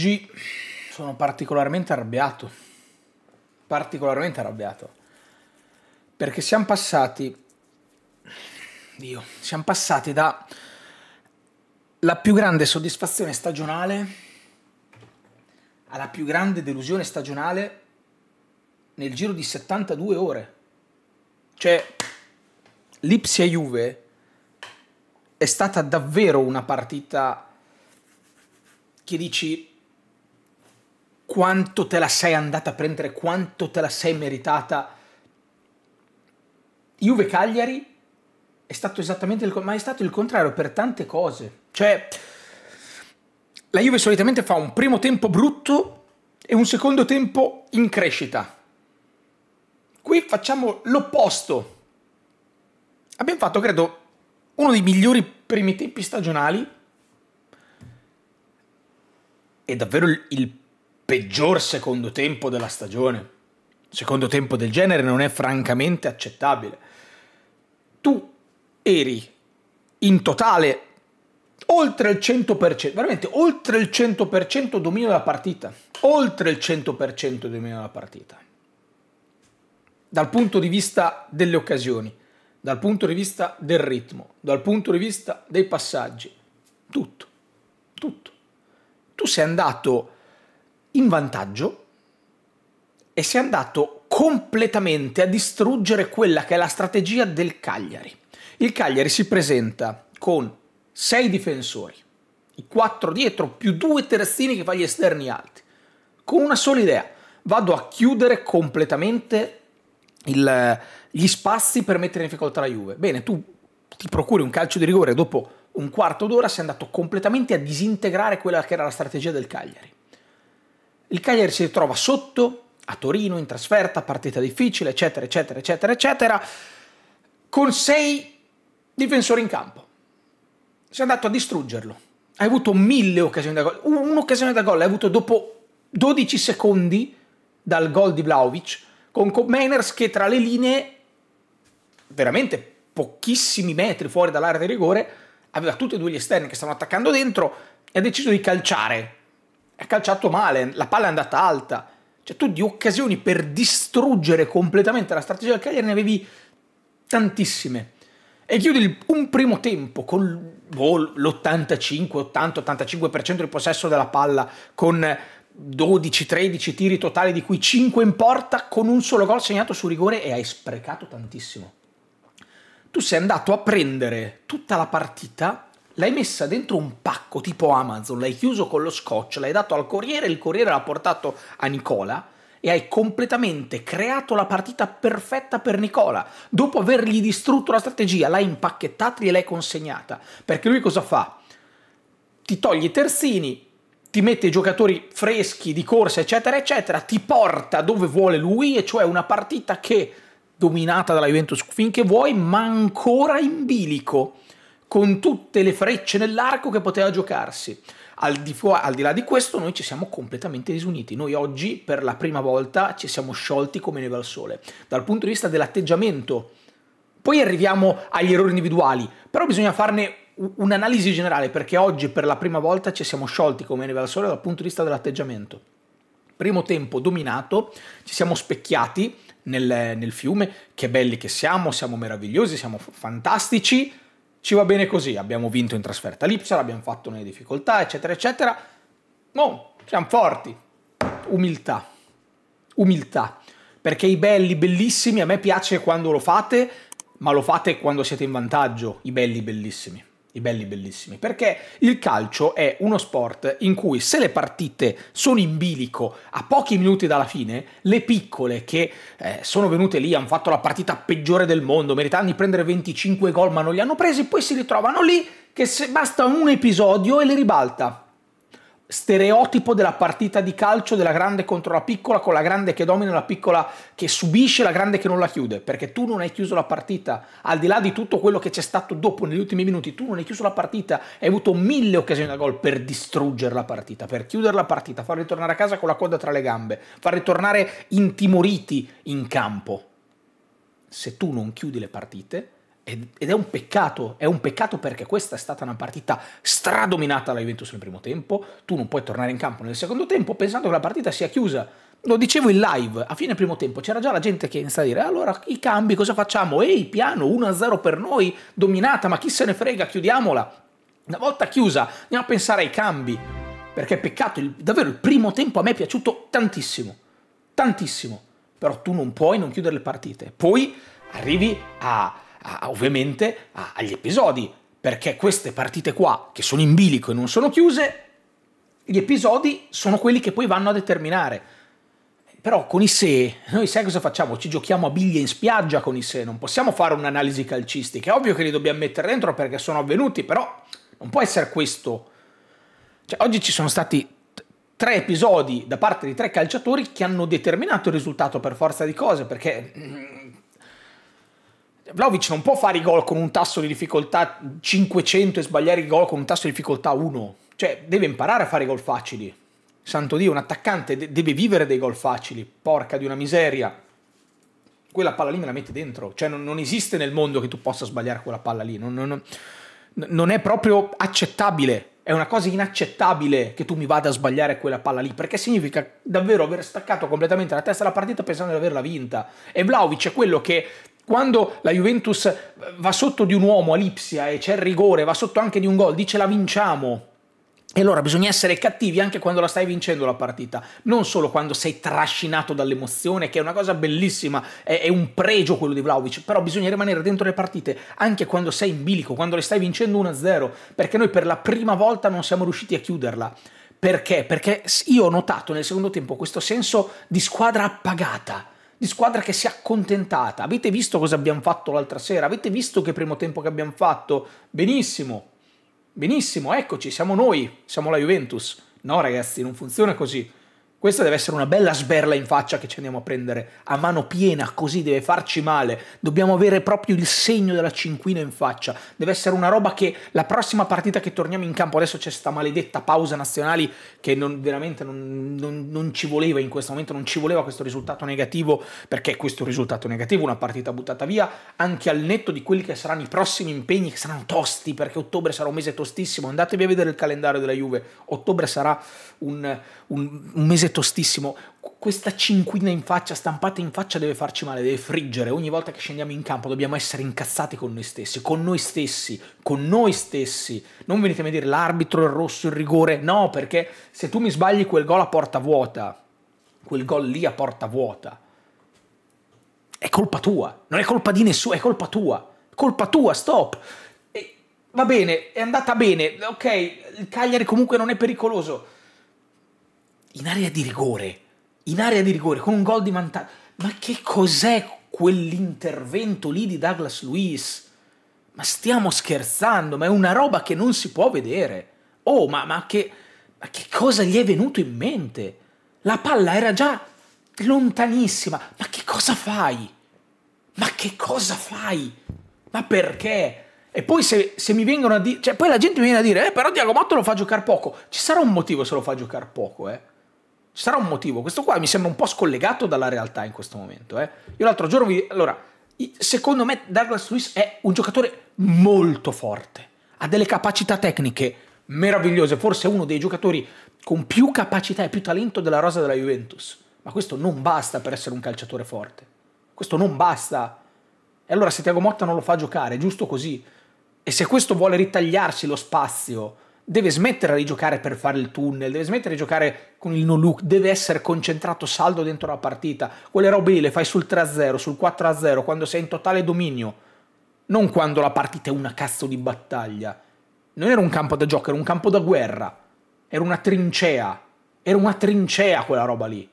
oggi sono particolarmente arrabbiato, particolarmente arrabbiato, perché siamo passati, Dio, siamo passati da la più grande soddisfazione stagionale alla più grande delusione stagionale nel giro di 72 ore. Cioè, l'Ipsia Juve è stata davvero una partita che dici quanto te la sei andata a prendere, quanto te la sei meritata. Juve Cagliari è stato esattamente il, ma è stato il contrario per tante cose. Cioè, la Juve solitamente fa un primo tempo brutto e un secondo tempo in crescita. Qui facciamo l'opposto. Abbiamo fatto, credo, uno dei migliori primi tempi stagionali. E davvero il peggior secondo tempo della stagione. Secondo tempo del genere non è francamente accettabile. Tu eri in totale oltre il 100%, veramente oltre il 100% dominio della partita, oltre il 100% dominio della partita. Dal punto di vista delle occasioni, dal punto di vista del ritmo, dal punto di vista dei passaggi, tutto, tutto. Tu sei andato in vantaggio e si è andato completamente a distruggere quella che è la strategia del Cagliari. Il Cagliari si presenta con sei difensori, i quattro dietro più due terzini che fa gli esterni alti, con una sola idea, vado a chiudere completamente il, gli spazi per mettere in difficoltà la Juve. Bene, tu ti procuri un calcio di rigore dopo un quarto d'ora sei andato completamente a disintegrare quella che era la strategia del Cagliari. Il Cagliari si ritrova sotto a Torino in trasferta, partita difficile, eccetera, eccetera, eccetera, eccetera, con sei difensori in campo. Sei andato a distruggerlo. Hai avuto mille occasioni da gol. Un'occasione da gol l'hai avuto dopo 12 secondi dal gol di Vlaovic, con Meiners che tra le linee, veramente pochissimi metri fuori dall'area di rigore, aveva tutti e due gli esterni che stavano attaccando dentro e ha deciso di calciare ha calciato male, la palla è andata alta. Cioè tu di occasioni per distruggere completamente la strategia del Cagliari ne avevi tantissime. E chiudi un primo tempo con oh, l'85, 80, 85% di possesso della palla, con 12, 13 tiri totali, di cui 5 in porta, con un solo gol segnato su rigore e hai sprecato tantissimo. Tu sei andato a prendere tutta la partita l'hai messa dentro un pacco tipo Amazon, l'hai chiuso con lo scotch, l'hai dato al corriere, il corriere l'ha portato a Nicola e hai completamente creato la partita perfetta per Nicola. Dopo avergli distrutto la strategia, l'hai impacchettata e l'hai consegnata. Perché lui cosa fa? Ti toglie i terzini, ti mette i giocatori freschi di corsa, eccetera, eccetera, ti porta dove vuole lui, e cioè una partita che dominata dalla Juventus finché vuoi, ma ancora in bilico con tutte le frecce nell'arco che poteva giocarsi. Al di, al di, là di questo noi ci siamo completamente disuniti, noi oggi per la prima volta ci siamo sciolti come neve al sole, dal punto di vista dell'atteggiamento. Poi arriviamo agli errori individuali, però bisogna farne un'analisi generale perché oggi per la prima volta ci siamo sciolti come neve al sole dal punto di vista dell'atteggiamento. Primo tempo dominato, ci siamo specchiati nel, nel fiume, che belli che siamo, siamo meravigliosi, siamo fantastici, ci va bene così, abbiamo vinto in trasferta l'Ipsala, abbiamo fatto nelle difficoltà, eccetera, eccetera. No, siamo forti. Umiltà. Umiltà. Perché i belli bellissimi a me piace quando lo fate, ma lo fate quando siete in vantaggio, i belli bellissimi i belli bellissimi, perché il calcio è uno sport in cui se le partite sono in bilico a pochi minuti dalla fine, le piccole che eh, sono venute lì, hanno fatto la partita peggiore del mondo, meritavano di prendere 25 gol ma non li hanno presi, poi si ritrovano lì che se basta un episodio e le ribalta stereotipo della partita di calcio della grande contro la piccola, con la grande che domina, la piccola che subisce, la grande che non la chiude, perché tu non hai chiuso la partita, al di là di tutto quello che c'è stato dopo negli ultimi minuti, tu non hai chiuso la partita, hai avuto mille occasioni da gol per distruggere la partita, per chiudere la partita, far ritornare a casa con la coda tra le gambe, far ritornare intimoriti in campo. Se tu non chiudi le partite, ed è un peccato, è un peccato perché questa è stata una partita stradominata dalla Juventus nel primo tempo, tu non puoi tornare in campo nel secondo tempo pensando che la partita sia chiusa. Lo dicevo in live, a fine primo tempo c'era già la gente che inizia a dire allora i cambi cosa facciamo? Ehi, piano, 1-0 per noi, dominata, ma chi se ne frega, chiudiamola. Una volta chiusa andiamo a pensare ai cambi, perché peccato, il, davvero il primo tempo a me è piaciuto tantissimo, tantissimo, però tu non puoi non chiudere le partite. Poi arrivi a ovviamente agli episodi, perché queste partite qua, che sono in bilico e non sono chiuse, gli episodi sono quelli che poi vanno a determinare. Però con i se, noi sai cosa facciamo? Ci giochiamo a biglie in spiaggia con i se, non possiamo fare un'analisi calcistica. È ovvio che li dobbiamo mettere dentro perché sono avvenuti, però non può essere questo. Cioè, oggi ci sono stati tre episodi da parte di tre calciatori che hanno determinato il risultato per forza di cose, perché mm, Vlaovic non può fare i gol con un tasso di difficoltà 500 e sbagliare i gol con un tasso di difficoltà 1. Cioè, deve imparare a fare i gol facili. Santo Dio, un attaccante de deve vivere dei gol facili. Porca di una miseria. Quella palla lì me la metti dentro. Cioè, non, non esiste nel mondo che tu possa sbagliare quella palla lì. Non, non, non è proprio accettabile. È una cosa inaccettabile che tu mi vada a sbagliare quella palla lì, perché significa davvero aver staccato completamente la testa della partita pensando di averla vinta. E Vlaovic è quello che quando la Juventus va sotto di un uomo a Lipsia e c'è il rigore, va sotto anche di un gol, dice la vinciamo. E allora bisogna essere cattivi anche quando la stai vincendo la partita, non solo quando sei trascinato dall'emozione, che è una cosa bellissima, è, è un pregio quello di Vlaovic, però bisogna rimanere dentro le partite anche quando sei in bilico, quando le stai vincendo 1-0, perché noi per la prima volta non siamo riusciti a chiuderla. Perché? Perché io ho notato nel secondo tempo questo senso di squadra appagata di squadra che si è accontentata. Avete visto cosa abbiamo fatto l'altra sera? Avete visto che primo tempo che abbiamo fatto? Benissimo, benissimo, eccoci, siamo noi, siamo la Juventus. No ragazzi, non funziona così. Questa deve essere una bella sberla in faccia che ci andiamo a prendere a mano piena, così deve farci male. Dobbiamo avere proprio il segno della cinquina in faccia. Deve essere una roba che la prossima partita che torniamo in campo, adesso c'è sta maledetta pausa nazionali che non, veramente non, non, non, ci voleva in questo momento, non ci voleva questo risultato negativo, perché questo risultato negativo, una partita buttata via, anche al netto di quelli che saranno i prossimi impegni, che saranno tosti, perché ottobre sarà un mese tostissimo. Andatevi a vedere il calendario della Juve, ottobre sarà un, un, un mese è tostissimo. Questa cinquina in faccia, stampata in faccia, deve farci male, deve friggere. Ogni volta che scendiamo in campo dobbiamo essere incazzati con noi stessi, con noi stessi, con noi stessi. Non venite a me dire l'arbitro, il rosso, il rigore. No, perché se tu mi sbagli quel gol a porta vuota, quel gol lì a porta vuota, è colpa tua. Non è colpa di nessuno, è colpa tua. Colpa tua, stop. E va bene, è andata bene. Ok, il Cagliari comunque non è pericoloso in area di rigore, in area di rigore, con un gol di vantaggio. Ma che cos'è quell'intervento lì di Douglas Luiz? Ma stiamo scherzando, ma è una roba che non si può vedere. Oh, ma, ma, che, ma che cosa gli è venuto in mente? La palla era già lontanissima. Ma che cosa fai? Ma che cosa fai? Ma perché? E poi se, se, mi vengono a dire, cioè poi la gente mi viene a dire, eh però Diagomotto lo fa giocare poco, ci sarà un motivo se lo fa giocare poco, eh. Ci sarà un motivo. Questo qua mi sembra un po' scollegato dalla realtà in questo momento. Eh. Io l'altro giorno vi... Allora, secondo me Douglas Luiz è un giocatore molto forte. Ha delle capacità tecniche meravigliose. Forse è uno dei giocatori con più capacità e più talento della rosa della Juventus. Ma questo non basta per essere un calciatore forte. Questo non basta. E allora se Tiago Motta non lo fa giocare, giusto così. E se questo vuole ritagliarsi lo spazio deve smettere di giocare per fare il tunnel, deve smettere di giocare con il no look, deve essere concentrato saldo dentro la partita. Quelle robe lì le fai sul 3-0, sul 4-0, quando sei in totale dominio, non quando la partita è una cazzo di battaglia. Non era un campo da gioco, era un campo da guerra, era una trincea, era una trincea quella roba lì.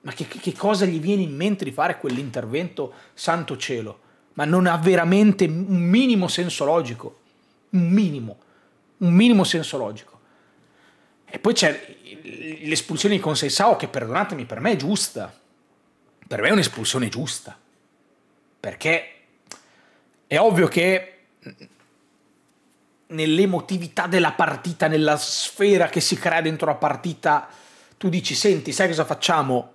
Ma che, che cosa gli viene in mente di fare quell'intervento, santo cielo? Ma non ha veramente un minimo senso logico, un minimo un minimo senso logico. E poi c'è l'espulsione di Consensao che, perdonatemi, per me è giusta. Per me è un'espulsione giusta. Perché è ovvio che nell'emotività della partita, nella sfera che si crea dentro la partita, tu dici, senti, sai cosa facciamo?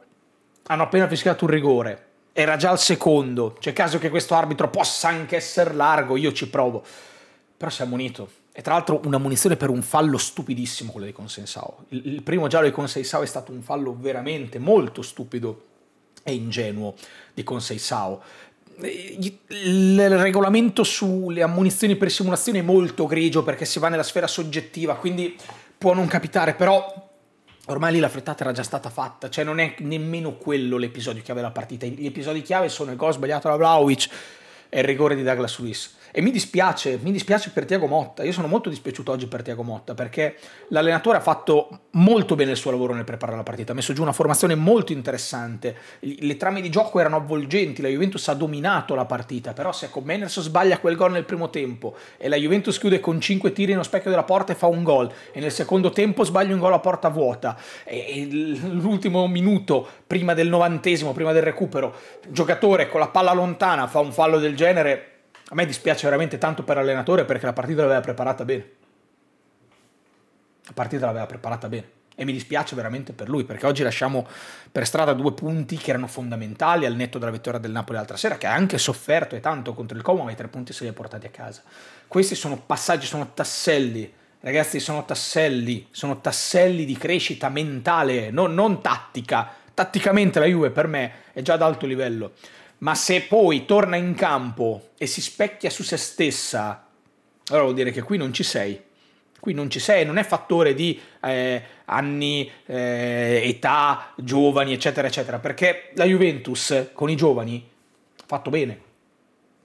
Hanno appena fischiato un rigore, era già al secondo, c'è caso che questo arbitro possa anche essere largo, io ci provo. Però siamo uniti e tra l'altro una munizione per un fallo stupidissimo quello di Consensao. Il, il primo giallo di Consensao è stato un fallo veramente molto stupido e ingenuo di Consensao. Il regolamento sulle ammunizioni per simulazione è molto grigio perché si va nella sfera soggettiva, quindi può non capitare, però ormai lì la frettata era già stata fatta, cioè non è nemmeno quello l'episodio chiave della partita. Gli episodi chiave sono il gol sbagliato da Vlaovic e il rigore di Douglas Luiz e mi dispiace, mi dispiace per Tiago Motta, io sono molto dispiaciuto oggi per Tiago Motta perché l'allenatore ha fatto molto bene il suo lavoro nel preparare la partita, ha messo giù una formazione molto interessante, le trame di gioco erano avvolgenti, la Juventus ha dominato la partita, però se con ecco, Menders sbaglia quel gol nel primo tempo e la Juventus chiude con 5 tiri nello specchio della porta e fa un gol e nel secondo tempo sbaglia un gol a porta vuota e, l'ultimo minuto prima del novantesimo, prima del recupero, giocatore con la palla lontana fa un fallo del genere a me dispiace veramente tanto per l'allenatore perché la partita l'aveva preparata bene. La partita l'aveva preparata bene. E mi dispiace veramente per lui perché oggi lasciamo per strada due punti che erano fondamentali al netto della vittoria del Napoli l'altra sera, che ha anche sofferto e tanto contro il Como, ma i tre punti se li ha portati a casa. Questi sono passaggi, sono tasselli. Ragazzi, sono tasselli, sono tasselli di crescita mentale, non, non tattica. Tatticamente la Juve per me è già ad alto livello ma se poi torna in campo e si specchia su se stessa, allora vuol dire che qui non ci sei. Qui non ci sei, non è fattore di eh, anni, eh, età, giovani, eccetera, eccetera, perché la Juventus con i giovani ha fatto bene.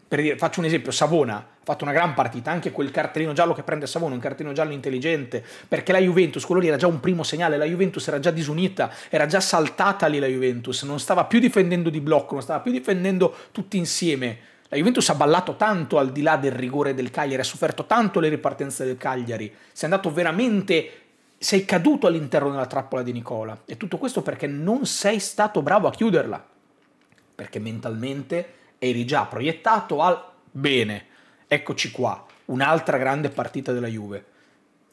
Per dire, faccio un esempio, Savona ha fatto una gran partita, anche quel cartellino giallo che prende Savone, un cartellino giallo intelligente, perché la Juventus, quello lì era già un primo segnale, la Juventus era già disunita, era già saltata lì la Juventus, non stava più difendendo di blocco, non stava più difendendo tutti insieme. La Juventus ha ballato tanto al di là del rigore del Cagliari, ha sofferto tanto le ripartenze del Cagliari, si è andato veramente sei caduto all'interno della trappola di Nicola. E tutto questo perché non sei stato bravo a chiuderla. Perché mentalmente eri già proiettato al bene eccoci qua, un'altra grande partita della Juve.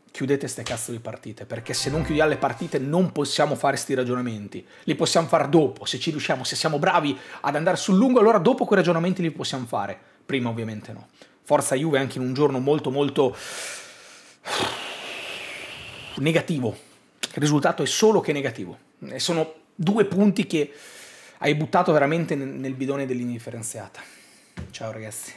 Chiudete ste cazzo di partite, perché se non chiudiamo le partite non possiamo fare sti ragionamenti. Li possiamo fare dopo, se ci riusciamo, se siamo bravi ad andare sul lungo, allora dopo quei ragionamenti li possiamo fare. Prima ovviamente no. Forza Juve anche in un giorno molto molto negativo. Il risultato è solo che negativo. E sono due punti che hai buttato veramente nel bidone dell'indifferenziata. Ciao ragazzi.